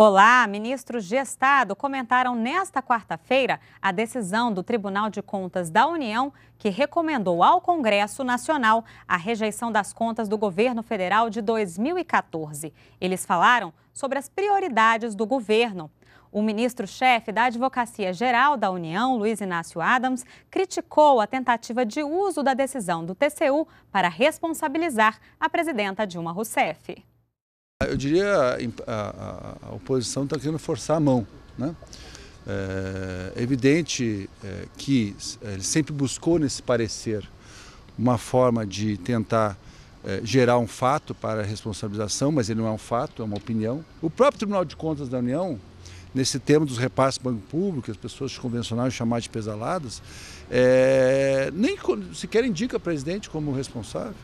Olá, ministros de Estado comentaram nesta quarta-feira a decisão do Tribunal de Contas da União que recomendou ao Congresso Nacional a rejeição das contas do governo federal de 2014. Eles falaram sobre as prioridades do governo. O ministro-chefe da Advocacia Geral da União, Luiz Inácio Adams, criticou a tentativa de uso da decisão do TCU para responsabilizar a presidenta Dilma Rousseff. Eu diria a, a, a oposição está querendo forçar a mão. Né? É, é evidente é, que é, ele sempre buscou nesse parecer uma forma de tentar gerar um fato para responsabilização, mas ele não é um fato, é uma opinião. O próprio Tribunal de Contas da União, nesse tema dos repasses do banco público, as pessoas convencionais chamar de pesaladas, é, nem sequer indica o presidente como responsável.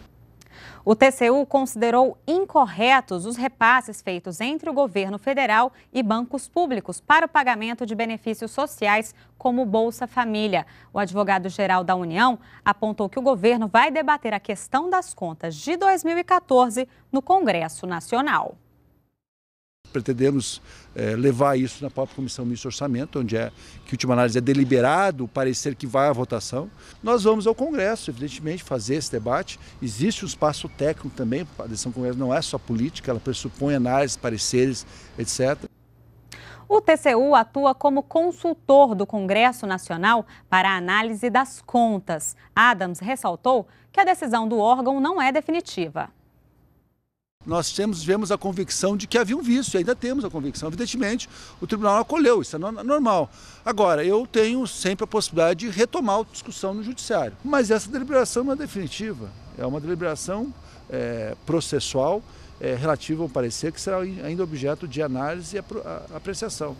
O TCU considerou incorretos os repasses feitos entre o governo federal e bancos públicos para o pagamento de benefícios sociais como Bolsa Família. O advogado-geral da União apontou que o governo vai debater a questão das contas de 2014 no Congresso Nacional pretendemos é, levar isso na própria Comissão Mista Orçamento, onde é que última análise é deliberado o parecer que vai à votação. Nós vamos ao Congresso, evidentemente, fazer esse debate. Existe um espaço técnico também, a decisão do Congresso não é só política, ela pressupõe análises, pareceres, etc. O TCU atua como consultor do Congresso Nacional para a análise das contas. Adams ressaltou que a decisão do órgão não é definitiva nós temos, tivemos a convicção de que havia um vício, e ainda temos a convicção. Evidentemente, o tribunal acolheu, isso é normal. Agora, eu tenho sempre a possibilidade de retomar a discussão no judiciário. Mas essa deliberação não é definitiva, é uma deliberação é, processual é, relativa ao parecer que será ainda objeto de análise e apreciação.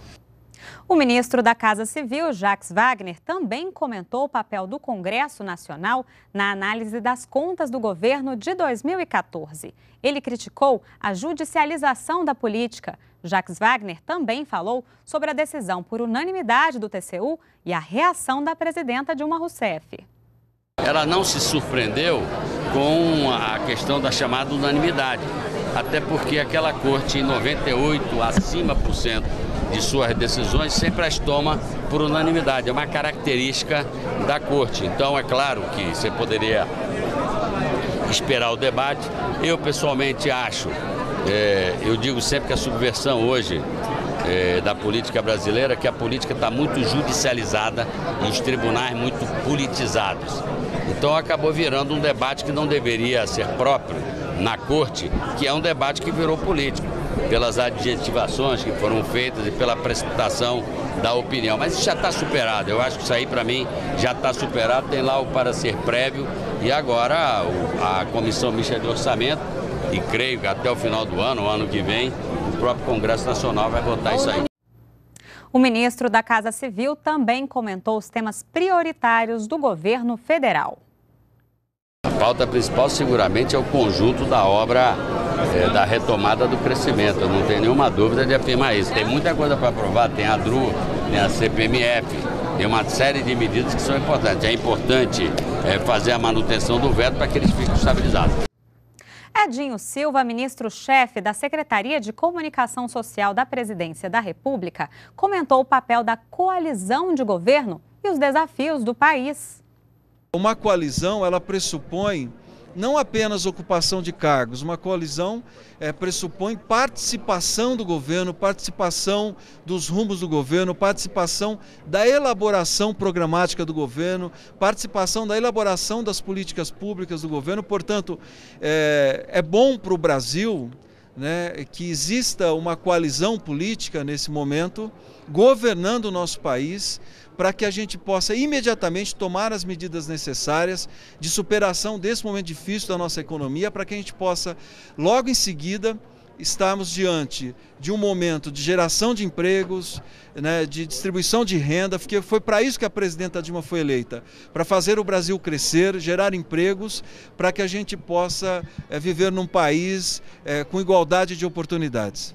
O ministro da Casa Civil, Jax Wagner, também comentou o papel do Congresso Nacional na análise das contas do governo de 2014. Ele criticou a judicialização da política. Jax Wagner também falou sobre a decisão por unanimidade do TCU e a reação da presidenta Dilma Rousseff. Ela não se surpreendeu com a questão da chamada unanimidade, até porque aquela corte, em 98 acima por cento de suas decisões sempre as toma por unanimidade, é uma característica da corte. Então, é claro que você poderia esperar o debate. Eu, pessoalmente, acho, é, eu digo sempre que a subversão hoje é, da política brasileira, que a política está muito judicializada e os tribunais muito politizados. Então acabou virando um debate que não deveria ser próprio na corte, que é um debate que virou político pelas adjetivações que foram feitas e pela apresentação da opinião. Mas isso já está superado. Eu acho que isso aí, para mim, já está superado. Tem lá o para ser prévio e agora a Comissão Mista de Orçamento, e creio que até o final do ano, o ano que vem, o próprio Congresso Nacional vai votar isso aí. O ministro da Casa Civil também comentou os temas prioritários do governo federal. A pauta principal, seguramente, é o conjunto da obra é, da retomada do crescimento. não tem nenhuma dúvida de afirmar isso. Tem muita coisa para aprovar, tem a DRU, tem a CPMF, tem uma série de medidas que são importantes. É importante é, fazer a manutenção do veto para que eles fiquem estabilizados. Edinho Silva, ministro-chefe da Secretaria de Comunicação Social da Presidência da República, comentou o papel da coalizão de governo e os desafios do país. Uma coalizão, ela pressupõe não apenas ocupação de cargos. Uma coalizão é, pressupõe participação do governo, participação dos rumos do governo, participação da elaboração programática do governo, participação da elaboração das políticas públicas do governo. Portanto, é, é bom para o Brasil. Né, que exista uma coalizão política nesse momento, governando o nosso país, para que a gente possa imediatamente tomar as medidas necessárias de superação desse momento difícil da nossa economia, para que a gente possa, logo em seguida, estarmos diante de um momento de geração de empregos, né, de distribuição de renda, porque foi para isso que a presidenta Dilma foi eleita, para fazer o Brasil crescer, gerar empregos, para que a gente possa é, viver num país é, com igualdade de oportunidades.